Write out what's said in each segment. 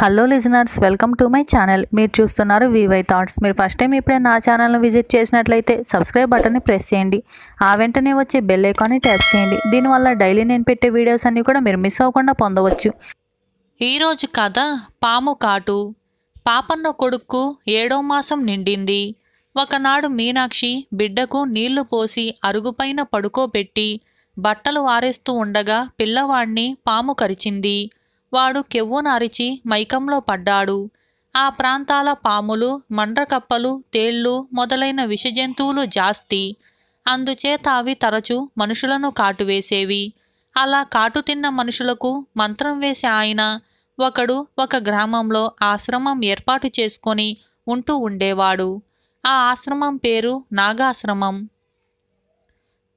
hello listeners welcome to my channel మీరు చూస్తున్నారు V Y thoughts మీరు ఫస్ట్ టైం ఇప్పుడే నా ఛానల్ను విజిట్ చేసినట్లయితే సబ్స్క్రైబ్ బటన్ని ప్రెస్ చేయండి ఆ వెంటనే వచ్చే బెల్ ఐకాన్ని ట్యాప్ చేయండి దీనివల్ల డైలీ నేను పెట్టే వీడియోస్ అన్నీ కూడా మీరు మిస్ అవ్వకుండా పొందవచ్చు ఈరోజు కథ పాము కాటు పాపన్న కొడుక్కు ఏడో మాసం నిండింది ఒకనాడు మీనాక్షి బిడ్డకు నీళ్లు పోసి అరుగుపైన పడుకోబెట్టి బట్టలు వారేస్తూ ఉండగా పిల్లవాణ్ణి పాము కరిచింది వాడు నరిచి మైకంలో పడ్డాడు ఆ ప్రాంతాల పాములు మండ్రకప్పలు తేళ్లు మొదలైన విషజంతువులు జాస్తి అందుచేత అవి తరచు మనుషులను కాటువేసేవి అలా కాటు తిన్న మనుషులకు మంత్రం వేసే ఆయన ఒకడు ఒక గ్రామంలో ఆశ్రమం ఏర్పాటు చేసుకొని ఉంటూ ఉండేవాడు ఆ ఆశ్రమం పేరు నాగాశ్రమం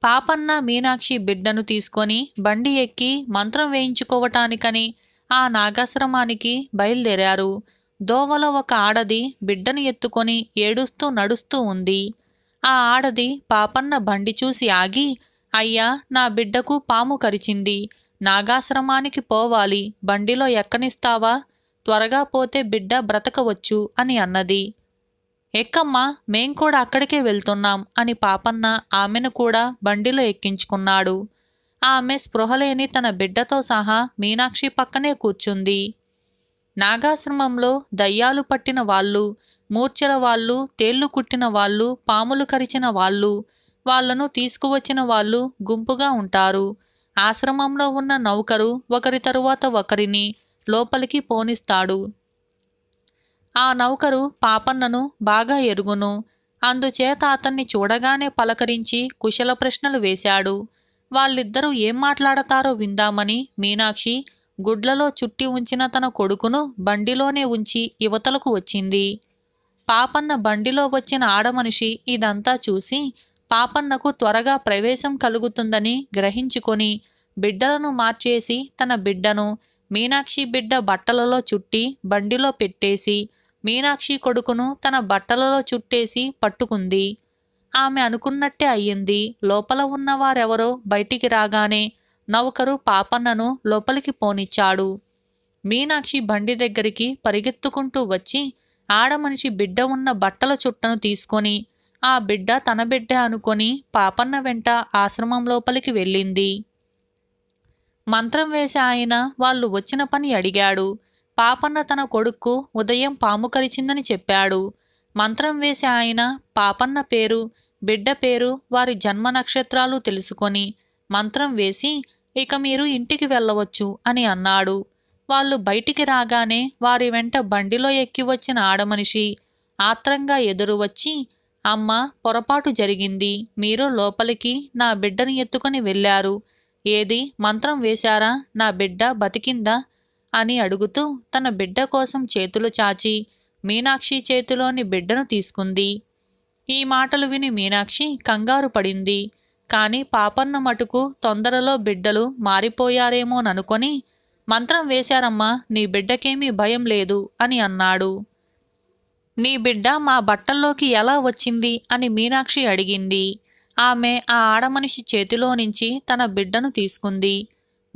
పాపన్న మీనాక్షి బిడ్డను తీసుకొని బండి ఎక్కి మంత్రం వేయించుకోవటానికని ఆ నాగాశ్రమానికి బయలుదేరారు దోవలో ఒక ఆడది బిడ్డను ఎత్తుకొని ఏడుస్తూ నడుస్తూ ఉంది ఆ ఆడది పాపన్న బండి చూసి ఆగి అయ్యా నా బిడ్డకు పాము కరిచింది నాగాశ్రమానికి పోవాలి బండిలో ఎక్కనిస్తావా త్వరగా పోతే బిడ్డ బ్రతకవచ్చు అని అన్నది ఎక్కమ్మా మేం కూడా అక్కడికే వెళ్తున్నాం అని పాపన్న ఆమెను కూడా బండిలో ఎక్కించుకున్నాడు ఆమె స్పృహలేని తన బిడ్డతో సహా మీనాక్షి పక్కనే కూర్చుంది నాగాశ్రమంలో దయ్యాలు పట్టిన వాళ్ళు మూర్ఛల వాళ్ళు తేళ్లు కుట్టిన వాళ్ళు పాములు కరిచిన వాళ్ళు వాళ్లను తీసుకువచ్చిన వాళ్ళు గుంపుగా ఉంటారు ఆశ్రమంలో ఉన్న నౌకరు ఒకరి తరువాత ఒకరిని లోపలికి పోనిస్తాడు ఆ నౌకరు పాపన్నను బాగా ఎరుగును అందుచేత అతన్ని చూడగానే పలకరించి కుశల ప్రశ్నలు వేశాడు వాళ్ళిద్దరూ ఏం మాట్లాడతారో విందామని మీనాక్షి గుడ్లలో చుట్టి ఉంచిన తన కొడుకును బండిలోనే ఉంచి యువతలకు వచ్చింది పాపన్న బండిలో వచ్చిన ఆడమనిషి ఇదంతా చూసి పాపన్నకు త్వరగా ప్రవేశం కలుగుతుందని గ్రహించుకొని బిడ్డలను మార్చేసి తన బిడ్డను మీనాక్షి బిడ్డ బట్టలలో చుట్టి బండిలో పెట్టేసి మీనాక్షి కొడుకును తన బట్టలలో చుట్టేసి పట్టుకుంది ఆమె అనుకున్నట్టే అయ్యింది లోపల ఉన్నవారెవరో బయటికి రాగానే నౌకరు పాపన్నను లోపలికి పోనిచ్చాడు మీనాక్షి బండి దగ్గరికి పరిగెత్తుకుంటూ వచ్చి ఆడమనిషి బిడ్డ ఉన్న బట్టల చుట్టను తీసుకొని ఆ బిడ్డ తన బిడ్డ అనుకొని పాపన్న వెంట ఆశ్రమం లోపలికి వెళ్ళింది మంత్రం వేసి ఆయన వాళ్ళు వచ్చిన పని అడిగాడు పాపన్న తన కొడుక్కు ఉదయం పాము కరిచిందని చెప్పాడు మంత్రం వేసి ఆయన పాపన్న పేరు బిడ్డ పేరు వారి జన్మ నక్షత్రాలు తెలుసుకొని మంత్రం వేసి ఇక మీరు ఇంటికి వెళ్ళవచ్చు అని అన్నాడు వాళ్ళు బయటికి రాగానే వారి వెంట బండిలో ఎక్కి వచ్చిన ఆడమనిషి ఆత్రంగా ఎదురు వచ్చి అమ్మ పొరపాటు జరిగింది మీరు లోపలికి నా బిడ్డని ఎత్తుకుని వెళ్ళారు ఏది మంత్రం వేశారా నా బిడ్డ బతికిందా అని అడుగుతూ తన బిడ్డ కోసం చేతులు చాచి మీనాక్షి చేతిలోని బిడ్డను తీసుకుంది ఈ మాటలు విని మీనాక్షి కంగారు పడింది కాని పాపన్న మటుకు తొందరలో బిడ్డలు మారిపోయారేమోననుకొని మంత్రం వేశారమ్మా నీ బిడ్డకేమీ భయం లేదు అని అన్నాడు నీ బిడ్డ మా బట్టల్లోకి ఎలా వచ్చింది అని మీనాక్షి అడిగింది ఆమె ఆ ఆడమనిషి చేతిలో నుంచి తన బిడ్డను తీసుకుంది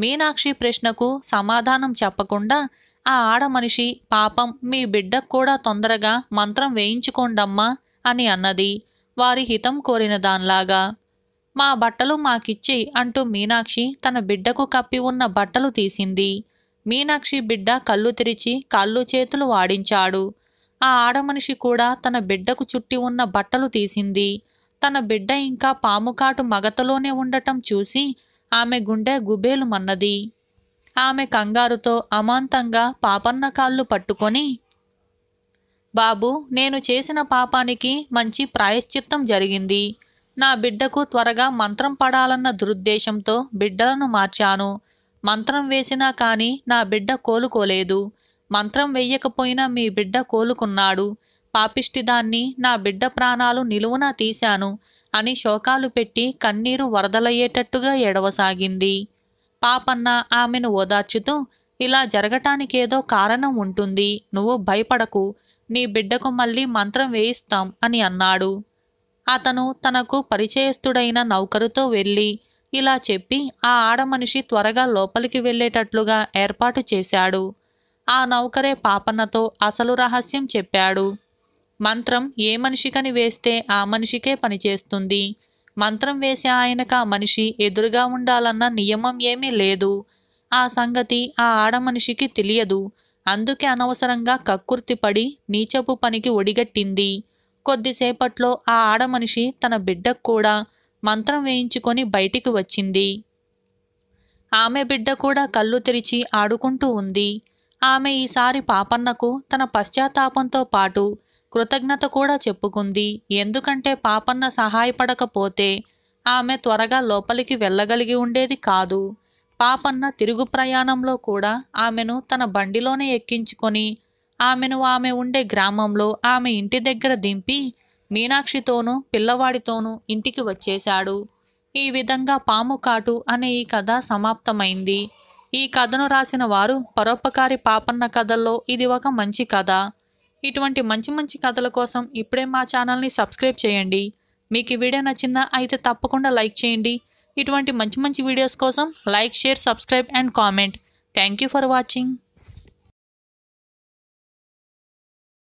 మీనాక్షి ప్రశ్నకు సమాధానం చెప్పకుండా ఆ ఆడమనిషి పాపం మీ బిడ్డకు కూడా తొందరగా మంత్రం వేయించుకోండమ్మా అని అన్నది వారి హితం కోరిన దాన్లాగా మా బట్టలు మాకిచ్చి అంటూ మీనాక్షి తన బిడ్డకు కప్పి ఉన్న బట్టలు తీసింది మీనాక్షి బిడ్డ కళ్ళు తెరిచి కళ్ళు చేతులు వాడించాడు ఆ ఆడమనిషి కూడా తన బిడ్డకు చుట్టి ఉన్న బట్టలు తీసింది తన బిడ్డ ఇంకా పాముకాటు మగతలోనే ఉండటం చూసి ఆమె గుండె గుబేలు మన్నది ఆమె కంగారుతో అమాంతంగా పాపన్న కాళ్ళు పట్టుకొని బాబు నేను చేసిన పాపానికి మంచి ప్రాయశ్చిత్తం జరిగింది నా బిడ్డకు త్వరగా మంత్రం పడాలన్న దురుద్దేశంతో బిడ్డలను మార్చాను మంత్రం వేసినా కానీ నా బిడ్డ కోలుకోలేదు మంత్రం వెయ్యకపోయినా మీ బిడ్డ కోలుకున్నాడు పాపిష్టిదాన్ని నా బిడ్డ ప్రాణాలు నిలువునా తీశాను అని శోకాలు పెట్టి కన్నీరు వరదలయ్యేటట్టుగా ఎడవసాగింది పాపన్న ఆమెను ఓదార్చుతూ ఇలా జరగటానికేదో కారణం ఉంటుంది నువ్వు భయపడకు నీ బిడ్డకు మళ్ళీ మంత్రం వేయిస్తాం అని అన్నాడు అతను తనకు పరిచయస్తుడైన నౌకరుతో వెళ్ళి ఇలా చెప్పి ఆ ఆడమనిషి త్వరగా లోపలికి వెళ్ళేటట్లుగా ఏర్పాటు చేశాడు ఆ నౌకరే పాపన్నతో అసలు రహస్యం చెప్పాడు మంత్రం ఏ మనిషికని వేస్తే ఆ మనిషికే పనిచేస్తుంది మంత్రం వేసే ఆయనకు ఆ మనిషి ఎదురుగా ఉండాలన్న నియమం ఏమీ లేదు ఆ సంగతి ఆ ఆడమనిషికి తెలియదు అందుకే అనవసరంగా కక్కుర్తిపడి నీచపు పనికి ఒడిగట్టింది కొద్దిసేపట్లో ఆ ఆడమనిషి తన బిడ్డకు కూడా మంత్రం వేయించుకొని బయటికి వచ్చింది ఆమె బిడ్డ కూడా కళ్ళు తెరిచి ఆడుకుంటూ ఉంది ఆమె ఈసారి పాపన్నకు తన పశ్చాత్తాపంతో పాటు కృతజ్ఞత కూడా చెప్పుకుంది ఎందుకంటే పాపన్న సహాయపడకపోతే ఆమె త్వరగా లోపలికి వెళ్ళగలిగి ఉండేది కాదు పాపన్న తిరుగు ప్రయాణంలో కూడా ఆమెను తన బండిలోనే ఎక్కించుకొని ఆమెను ఆమె ఉండే గ్రామంలో ఆమె ఇంటి దగ్గర దింపి మీనాక్షితోనూ పిల్లవాడితోనూ ఇంటికి వచ్చేశాడు ఈ విధంగా పాము కాటు అనే ఈ కథ సమాప్తమైంది ఈ కథను రాసిన వారు పరోపకారి పాపన్న కథల్లో ఇది ఒక మంచి కథ ఇటువంటి మంచి మంచి కథల కోసం ఇప్పుడే మా ఛానల్ని సబ్స్క్రైబ్ చేయండి మీకు ఈ వీడియో నచ్చిందా అయితే తప్పకుండా లైక్ చేయండి ఇటువంటి మంచి మంచి వీడియోస్ కోసం like share subscribe and comment thank for watching